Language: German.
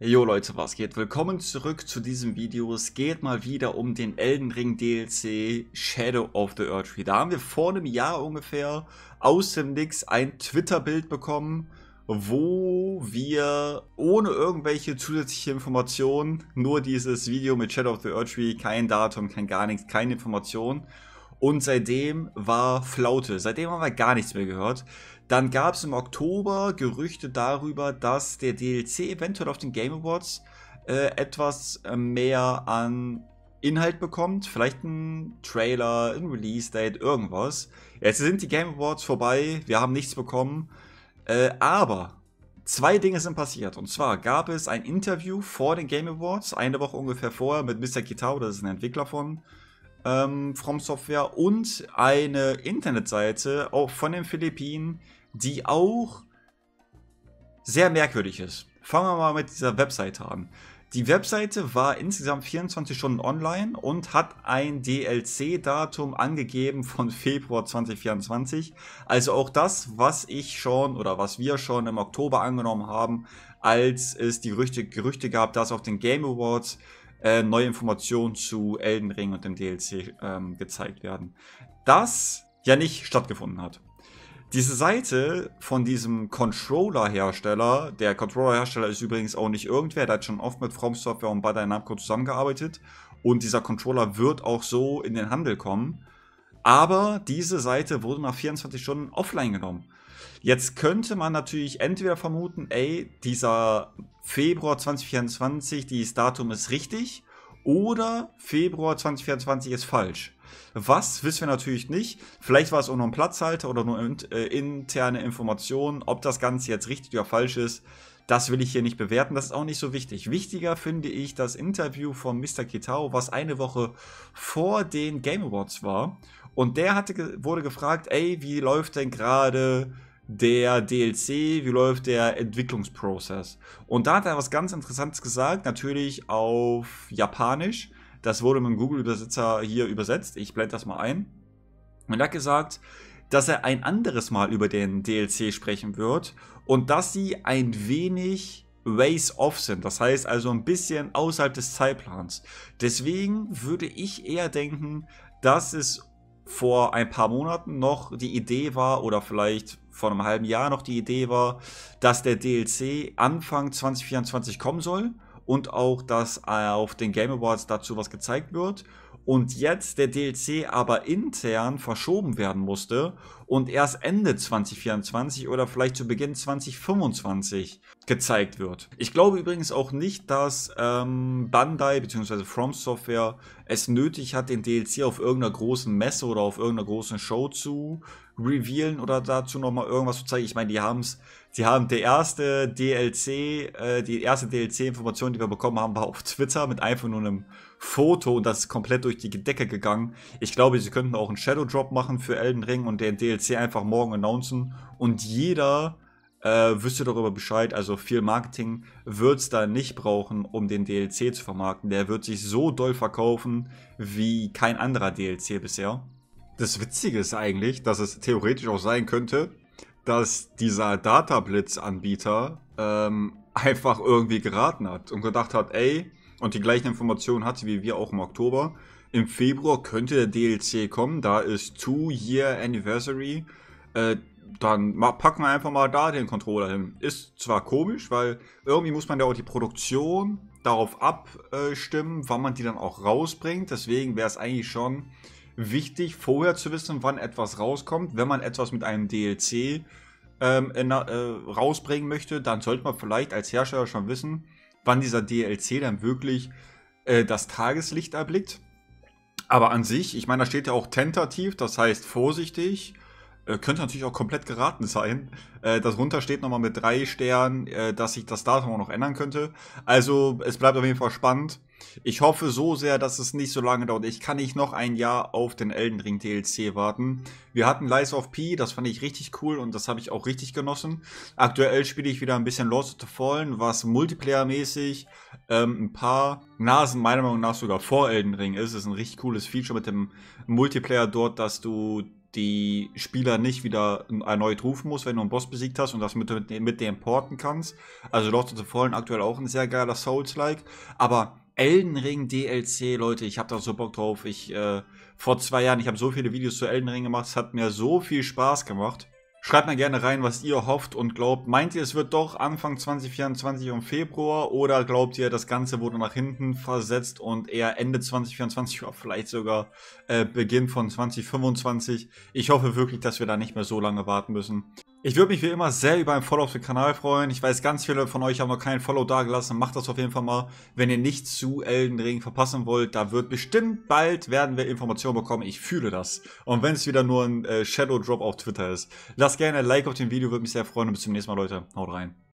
Jo Leute, was geht? Willkommen zurück zu diesem Video. Es geht mal wieder um den Elden Ring DLC Shadow of the Earth. Da haben wir vor einem Jahr ungefähr aus dem Nix ein Twitter-Bild bekommen, wo wir ohne irgendwelche zusätzliche Informationen, nur dieses Video mit Shadow of the Earth, kein Datum, kein gar nichts, keine Informationen, und seitdem war Flaute. Seitdem haben wir gar nichts mehr gehört. Dann gab es im Oktober Gerüchte darüber, dass der DLC eventuell auf den Game Awards äh, etwas äh, mehr an Inhalt bekommt. Vielleicht ein Trailer, ein Release-Date, irgendwas. Jetzt sind die Game Awards vorbei, wir haben nichts bekommen. Äh, aber zwei Dinge sind passiert. Und zwar gab es ein Interview vor den Game Awards, eine Woche ungefähr vorher, mit Mr. Kitao, das ist ein Entwickler von ähm, From Software und eine Internetseite auch von den Philippinen, die auch sehr merkwürdig ist. Fangen wir mal mit dieser Webseite an. Die Webseite war insgesamt 24 Stunden online und hat ein DLC-Datum angegeben von Februar 2024. Also auch das, was ich schon oder was wir schon im Oktober angenommen haben, als es die Gerüchte, Gerüchte gab, dass auf den Game Awards äh, neue Informationen zu Elden Ring und dem DLC ähm, gezeigt werden. Das ja nicht stattgefunden hat. Diese Seite von diesem Controller-Hersteller, der Controller-Hersteller ist übrigens auch nicht irgendwer, der hat schon oft mit From Software und Bandai Namco zusammengearbeitet und dieser Controller wird auch so in den Handel kommen. Aber diese Seite wurde nach 24 Stunden offline genommen. Jetzt könnte man natürlich entweder vermuten, ey, dieser Februar 2024, dieses Datum ist richtig oder Februar 2024 ist falsch. Was wissen wir natürlich nicht. Vielleicht war es auch nur ein Platzhalter oder nur äh, interne Informationen. Ob das Ganze jetzt richtig oder falsch ist, das will ich hier nicht bewerten. Das ist auch nicht so wichtig. Wichtiger finde ich das Interview von Mr. Kitao, was eine Woche vor den Game Awards war. Und der hatte, wurde gefragt, ey, wie läuft denn gerade der DLC, wie läuft der Entwicklungsprozess? Und da hat er was ganz Interessantes gesagt, natürlich auf Japanisch. Das wurde mit dem Google-Übersetzer hier übersetzt. Ich blende das mal ein. Und er hat gesagt, dass er ein anderes Mal über den DLC sprechen wird und dass sie ein wenig ways off sind. Das heißt also ein bisschen außerhalb des Zeitplans. Deswegen würde ich eher denken, dass es vor ein paar Monaten noch die Idee war oder vielleicht vor einem halben Jahr noch die Idee war, dass der DLC Anfang 2024 kommen soll und auch, dass auf den Game Awards dazu was gezeigt wird und jetzt der DLC aber intern verschoben werden musste und erst Ende 2024 oder vielleicht zu Beginn 2025 gezeigt wird. Ich glaube übrigens auch nicht, dass ähm, Bandai bzw. From Software es nötig hat, den DLC auf irgendeiner großen Messe oder auf irgendeiner großen Show zu revealen oder dazu nochmal irgendwas zu zeigen. Ich meine, die haben es, die haben der erste DLC, äh, die erste DLC-Information, die wir bekommen haben, war auf Twitter mit einfach nur einem Foto und das ist komplett durch die Decke gegangen. Ich glaube, sie könnten auch einen Shadow Drop machen für Elden Ring und den DLC einfach morgen announcen und jeder äh, wisst ihr darüber Bescheid. Also viel Marketing wird es da nicht brauchen, um den DLC zu vermarkten. Der wird sich so doll verkaufen wie kein anderer DLC bisher. Das Witzige ist eigentlich, dass es theoretisch auch sein könnte, dass dieser datablitz anbieter ähm, einfach irgendwie geraten hat und gedacht hat, ey, und die gleichen Informationen hatte wie wir auch im Oktober. Im Februar könnte der DLC kommen, da ist Two-Year Anniversary. Äh, dann packen wir einfach mal da den Controller hin. Ist zwar komisch, weil irgendwie muss man ja auch die Produktion darauf abstimmen, wann man die dann auch rausbringt. Deswegen wäre es eigentlich schon wichtig, vorher zu wissen, wann etwas rauskommt. Wenn man etwas mit einem DLC ähm, in, äh, rausbringen möchte, dann sollte man vielleicht als Hersteller schon wissen, wann dieser DLC dann wirklich äh, das Tageslicht erblickt. Aber an sich, ich meine, da steht ja auch tentativ, das heißt vorsichtig. Äh, könnte natürlich auch komplett geraten sein. Äh, das runter steht nochmal mit drei Sternen, äh, dass sich das Datum auch noch ändern könnte. Also es bleibt auf jeden Fall spannend. Ich hoffe so sehr, dass es nicht so lange dauert. Ich kann nicht noch ein Jahr auf den Elden Ring DLC warten. Wir hatten Lies of P, das fand ich richtig cool und das habe ich auch richtig genossen. Aktuell spiele ich wieder ein bisschen Lords of the Fallen, was Multiplayer-mäßig ähm, ein paar Nasen meiner Meinung nach sogar vor Elden Ring ist. Das ist ein richtig cooles Feature mit dem Multiplayer dort, dass du die Spieler nicht wieder erneut rufen muss, wenn du einen Boss besiegt hast und das mit, mit, mit dir importen kannst. Also Lords of the Fallen aktuell auch ein sehr geiler Souls-like. Aber Elden Ring DLC, Leute, ich habe da so Bock drauf. Ich, äh, vor zwei Jahren, ich habe so viele Videos zu Elden Ring gemacht, es hat mir so viel Spaß gemacht. Schreibt mal gerne rein, was ihr hofft und glaubt. Meint ihr, es wird doch Anfang 2024 im Februar oder glaubt ihr, das Ganze wurde nach hinten versetzt und eher Ende 2024 oder vielleicht sogar äh, Beginn von 2025? Ich hoffe wirklich, dass wir da nicht mehr so lange warten müssen. Ich würde mich wie immer sehr über ein Follow auf den Kanal freuen. Ich weiß, ganz viele von euch haben noch keinen Follow dagelassen. Macht das auf jeden Fall mal, wenn ihr nichts zu Elden Ring verpassen wollt. Da wird bestimmt bald, werden wir Informationen bekommen. Ich fühle das. Und wenn es wieder nur ein äh, Shadow Drop auf Twitter ist. Lasst gerne ein Like auf dem Video, würde mich sehr freuen. Und bis zum nächsten Mal, Leute. Haut rein.